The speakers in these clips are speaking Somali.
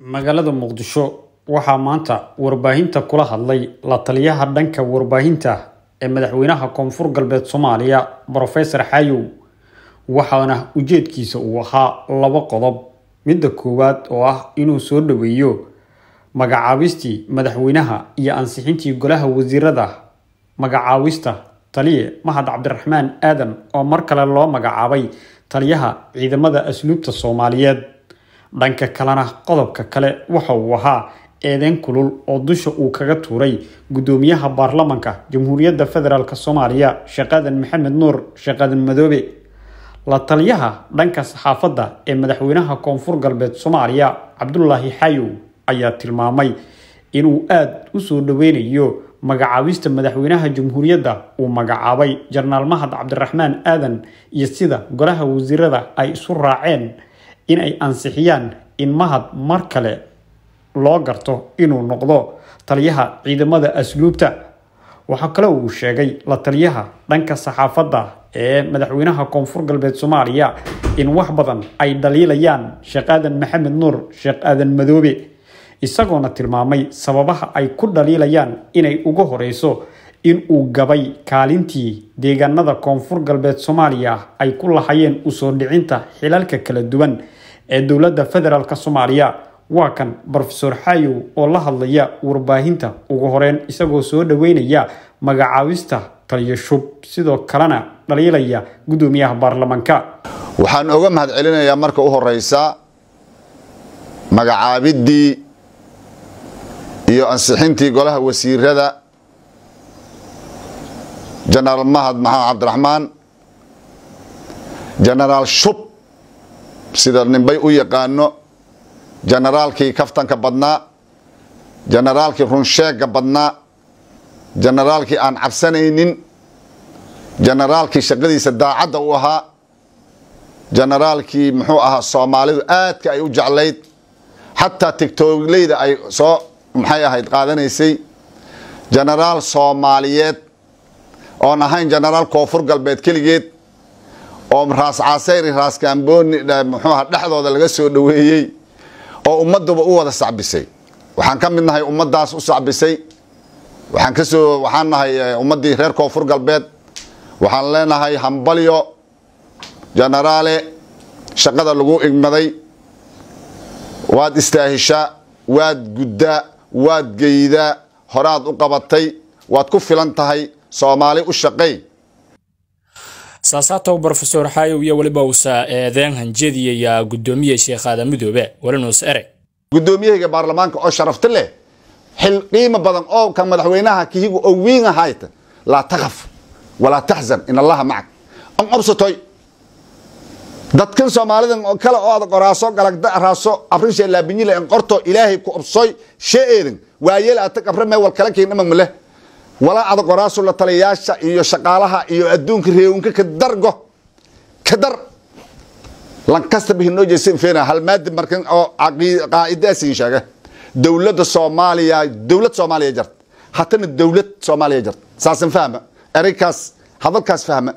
magaalada muqdisho waxaa maanta warbaahinta kula hadlay la taliyaha dhanka warbaahinta ee madaxweynaha koonfur galbeed soomaaliya brofesor xayow waxaana ujeedkiisa uu ahaa laba qodob midda koowaad oo ah inuu soo dhoweeyo magacaabistii madaxweynaha iyo ansixintii golaha wasiirada magacaabista taliye mahad cabdiraxmaan aadan oo mar kale loo magacaabay taliyaha ciidamada asluubta soomaaliyeed dhanka kalena qodobka kale waxa uu ahaa eedeen kulul oo dusha uu kaga tuuray guddoomiyaha baarlamanka jamhuuriyadda federaalk soomaaliya sheekhadan maxamed nuur sheekhadan madoobe la taliyaha dhanka saxaafadda ee madaxweynaha koonfur galbeed soomaaliya cabdulaahi xayow ayaa tilmaamay inuu aada u soo dhoweynayo magacaabista madaxweynaha jamhuuriyadda uu magacaabay jarnaal mahad cabdiraxmaan aadan iyo sida golaha wasiirada ay isu raaceen inay ansixiyaan in mahad mar kale loo garto inuu noqdo taliyaha ciidamada asluubta waxaa kale uu sheegay la taliyaha dhanka saxaafadda ee madaxweynaha koonfur galbeed soomaaliya in wax badan ay dhaliilayaan sheekh aadan maxamed nuur sheekh aadan madoobe isagoona tilmaamay sababaha ay ku dhaliilayaan inay ugu horeyso in uu gabay kaalintii deegaanada koonfur galbeed soomaaliya ay ku lahayeen usoo dhicinta xilalka kala duwan ee dowladda federaalk soomaaliya waa kan rofesor xayow oo la hadlaya warbaahinta ugu horeyn isagoo soo dhoweynaya magacaabista taliyo shub sidoo kalena dhaliilaya guddoomiyaha baarlamaanka waxaan oga mahadcelinayaa marka u horeysa magacaabiddii iyo ansixintii golaha wasiirada jenaraal mahad maxamed cabdiraxmaan jenaraal shub sida ninbay u yaqaano jenaraalkii kaftanka badnaa jenaraalkii runsheegga badnaa jenaraalkii aan cabsanaynin jenaraalkii shaqadiisa daacadda u ahaa jenaraalkii muxuu ahaa soomaalidu aadka ay u jeclayd xataa tigtogleyda ay soo maxay ahayd qaadanaysay jenaraal soomaaliyeed oon ahayn jenaraal koonfur galbeed keligeed oo raas caseyri raas kambooni eh, mxuuha dhexdooda laga soo dhaweeyey oo ummadduba u wada sacbisay waxaan ka mid nahay ummadaas u sacbisay waxaan kasoo waxaan nahay eh, ummaddii reer koonfur galbeed waxaan leenahay hambalyo jenaraale shaqada lagu igmaday waad istaahishaa waad guddaa waad geydaa horaad u qabatay waad ku filan tahay soomaali u shaqay saasaato brofesor xayow iyo weliba usa eedeen hanjedi ayaa guddoomiye sheekh aadan midoobe walanuus erey guddoomiyahayga baarlamaanka oo sharafta leh xil qiimo badan oo ka madaxweynaha kihigu oo wiin ahayta laa takaf walaa taxzan in allaha macag an obsatoy dadkan soomaalidan oo kale oo aad qoraaso galagda raaso abrinshee laabinyi le qorto ilaahay ku obsoy shee eedin waayeel ata qabre mee wal kala kiin dhaman ma walaa adag waraasula taliyayaasha iyo shaqaalaha iyo adduunka reegunka kadargo kadar lankasta bihinoo jeysin feena halmaadi markan oo qaa'idaas ii sheega dowladda soomaaliya dowlad soomaaliya jart hatana dowlad soomaaliya jart saasan fahma eraykaas hadalkaas fahma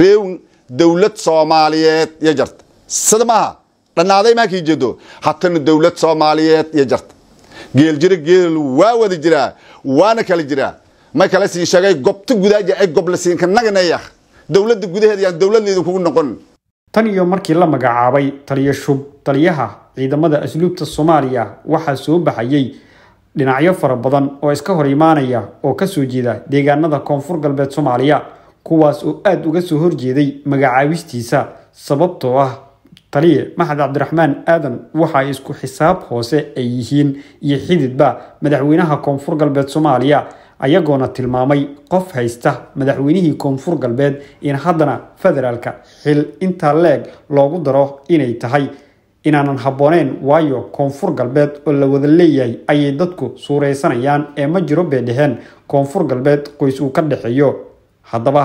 reewin dowlad soomaaliyeed iyo jarta sida maaha dhannaaday maakii jeedo hatana dowlad soomaaliyeed iyo jarta geeljiro geelu waa wada jiraa waana kala jiraa markala siin sheegay gobta gudaaja ay goblasiinka la siin ka naganaya dowladda gudaheeda yaan kugu noqon tan iyo markii la magacaabay taliyo shub taliyaha ciidamada asluubta soomaaliya waxaa soo baxayay dhinacyo fara badan oo iska hor imaanaya oo kasoo jeeda deegaanada koonfur galbeed soomaaliya kuwaas oo aada uga soo horjeeday magacaabistiisa sababtoo ah taliye maxamed cabdiraxmaan aadan waxa isku xisaab hoose ay yihiin iyo xididba madaxweynaha koonfur galbeed soomaaliya ayagoona tilmaamay qof haysta madaxweynihii koonfur galbeed in haddana federaalka xil intaa leeg loogu daro inay tahay inaanan habbooneyn waayo koonfur galbeed oo la wada leeyahay ayay dadku suuraysanayaan ee ma jiro bay dhaheen koonfur galbeed qoys uu ka dhexeeyo haddaba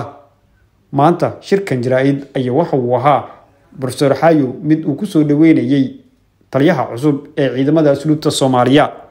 maanta shirkan jaraa-id ayaa waxa uu ahaa brofesor xaayo mid uu ku soo dhoweynayay taliyaha cusub ee ciidamada asluubta soomaaliya